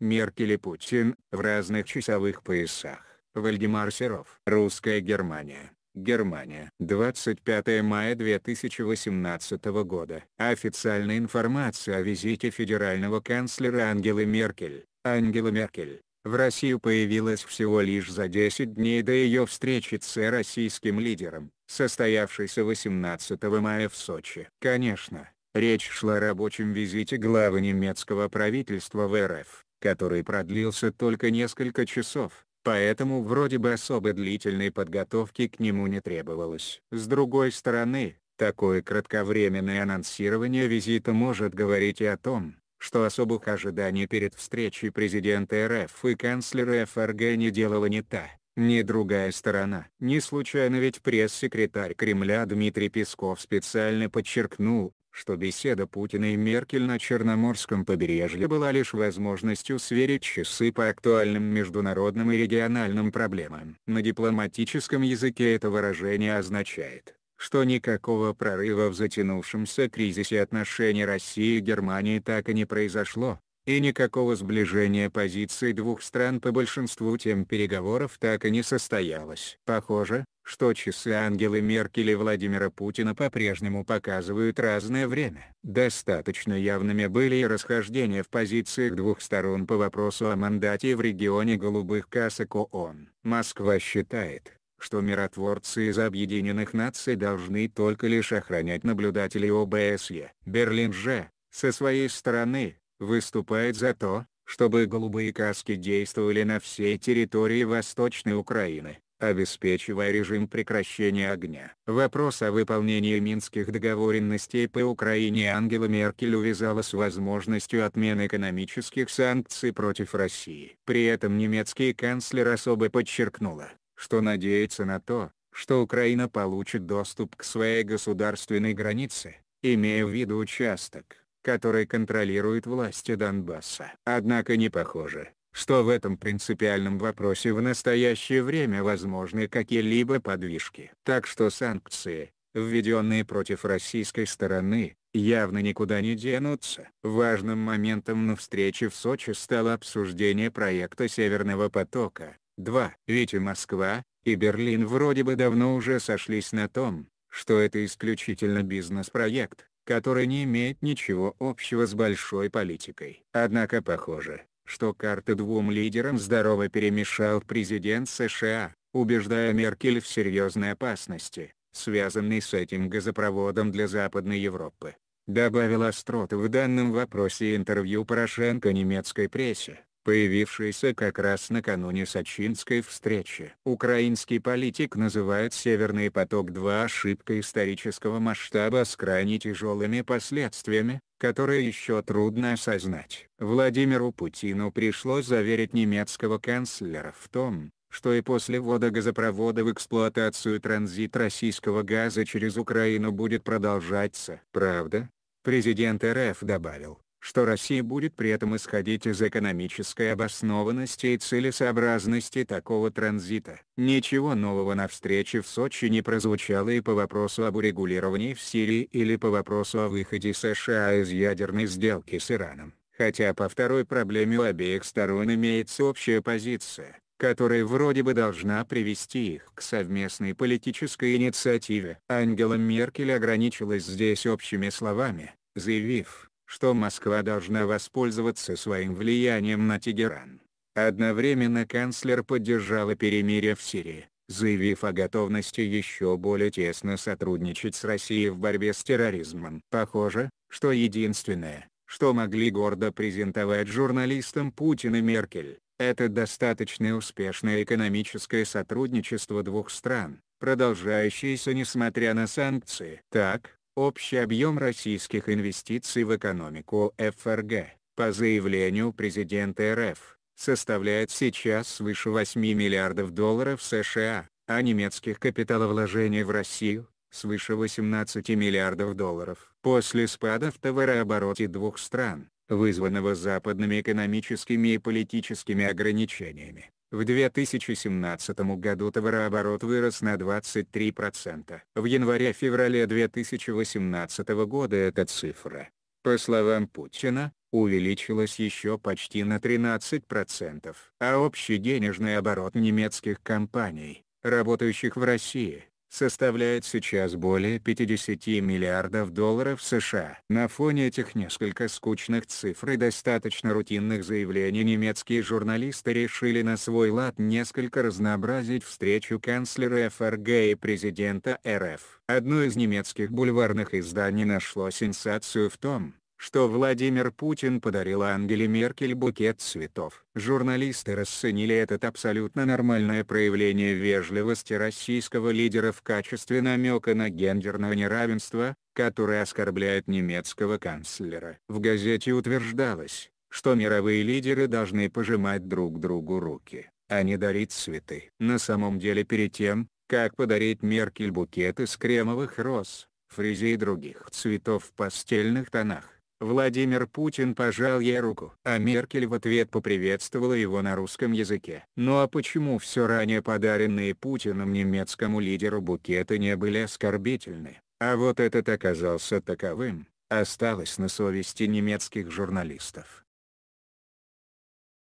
Меркель и Путин в разных часовых поясах. Вальдемар Серов. Русская Германия. Германия. 25 мая 2018 года. Официальная информация о визите федерального канцлера Ангелы Меркель. Ангела Меркель. В Россию появилась всего лишь за 10 дней до ее встречи с российским лидером, состоявшейся 18 мая в Сочи. Конечно, речь шла о рабочем визите главы немецкого правительства в РФ который продлился только несколько часов, поэтому вроде бы особо длительной подготовки к нему не требовалось. С другой стороны, такое кратковременное анонсирование визита может говорить и о том, что особых ожиданий перед встречей президента РФ и канцлера ФРГ не делала ни та, ни другая сторона. Не случайно ведь пресс-секретарь Кремля Дмитрий Песков специально подчеркнул, что беседа Путина и Меркель на Черноморском побережье была лишь возможностью сверить часы по актуальным международным и региональным проблемам. На дипломатическом языке это выражение означает, что никакого прорыва в затянувшемся кризисе отношений России и Германии так и не произошло, и никакого сближения позиций двух стран по большинству тем переговоров так и не состоялось. Похоже, что часы Ангелы Меркель и Владимира Путина по-прежнему показывают разное время. Достаточно явными были и расхождения в позициях двух сторон по вопросу о мандате в регионе голубых касок ООН. Москва считает, что миротворцы из Объединенных Наций должны только лишь охранять наблюдателей ОБСЕ. Берлин же, со своей стороны, выступает за то, чтобы голубые каски действовали на всей территории Восточной Украины обеспечивая режим прекращения огня. Вопрос о выполнении минских договоренностей по Украине Ангела Меркель увязала с возможностью отмены экономических санкций против России. При этом немецкий канцлер особо подчеркнула, что надеется на то, что Украина получит доступ к своей государственной границе, имея в виду участок, который контролирует власти Донбасса. Однако не похоже, что в этом принципиальном вопросе в настоящее время возможны какие-либо подвижки. Так что санкции, введенные против российской стороны, явно никуда не денутся. Важным моментом на встрече в Сочи стало обсуждение проекта «Северного потока-2». Ведь и Москва, и Берлин вроде бы давно уже сошлись на том, что это исключительно бизнес-проект, который не имеет ничего общего с большой политикой. Однако похоже, что карты двум лидерам здорово перемешал президент США, убеждая Меркель в серьезной опасности, связанной с этим газопроводом для Западной Европы. Добавил остроты в данном вопросе интервью Порошенко немецкой прессе появившийся как раз накануне сочинской встречи. Украинский политик называет «Северный поток-2» ошибкой исторического масштаба с крайне тяжелыми последствиями, которое еще трудно осознать. Владимиру Путину пришлось заверить немецкого канцлера в том, что и после ввода газопровода в эксплуатацию транзит российского газа через Украину будет продолжаться. Правда? Президент РФ добавил, что Россия будет при этом исходить из экономической обоснованности и целесообразности такого транзита. Ничего нового на встрече в Сочи не прозвучало и по вопросу об урегулировании в Сирии или по вопросу о выходе США из ядерной сделки с Ираном. Хотя по второй проблеме у обеих сторон имеется общая позиция, которая вроде бы должна привести их к совместной политической инициативе. Ангела Меркель ограничилась здесь общими словами, заявив, что Москва должна воспользоваться своим влиянием на Тегеран. Одновременно канцлер поддержала перемирие в Сирии, заявив о готовности еще более тесно сотрудничать с Россией в борьбе с терроризмом. Похоже, что единственное, что могли гордо презентовать журналистам Путин и Меркель, это достаточно успешное экономическое сотрудничество двух стран, продолжающееся несмотря на санкции. Так, Общий объем российских инвестиций в экономику ФРГ, по заявлению президента РФ, составляет сейчас свыше 8 миллиардов долларов США, а немецких капиталовложений в Россию – свыше 18 миллиардов долларов. После спада в товарообороте двух стран, вызванного западными экономическими и политическими ограничениями, в 2017 году товарооборот вырос на 23%. В январе-феврале 2018 года эта цифра, по словам Путина, увеличилась еще почти на 13%, а общий денежный оборот немецких компаний, работающих в России, составляет сейчас более 50 миллиардов долларов США. На фоне этих несколько скучных цифр и достаточно рутинных заявлений немецкие журналисты решили на свой лад несколько разнообразить встречу канцлера ФРГ и президента РФ. Одно из немецких бульварных изданий нашло сенсацию в том, что Владимир Путин подарил Ангеле Меркель букет цветов. Журналисты расценили этот абсолютно нормальное проявление вежливости российского лидера в качестве намека на гендерное неравенство, которое оскорбляет немецкого канцлера. В газете утверждалось, что мировые лидеры должны пожимать друг другу руки, а не дарить цветы. На самом деле перед тем, как подарить Меркель букет из кремовых роз, фризе и других цветов в постельных тонах, Владимир Путин пожал ей руку, а Меркель в ответ поприветствовала его на русском языке. Ну а почему все ранее подаренные Путиным немецкому лидеру букеты не были оскорбительны, а вот этот оказался таковым, осталось на совести немецких журналистов.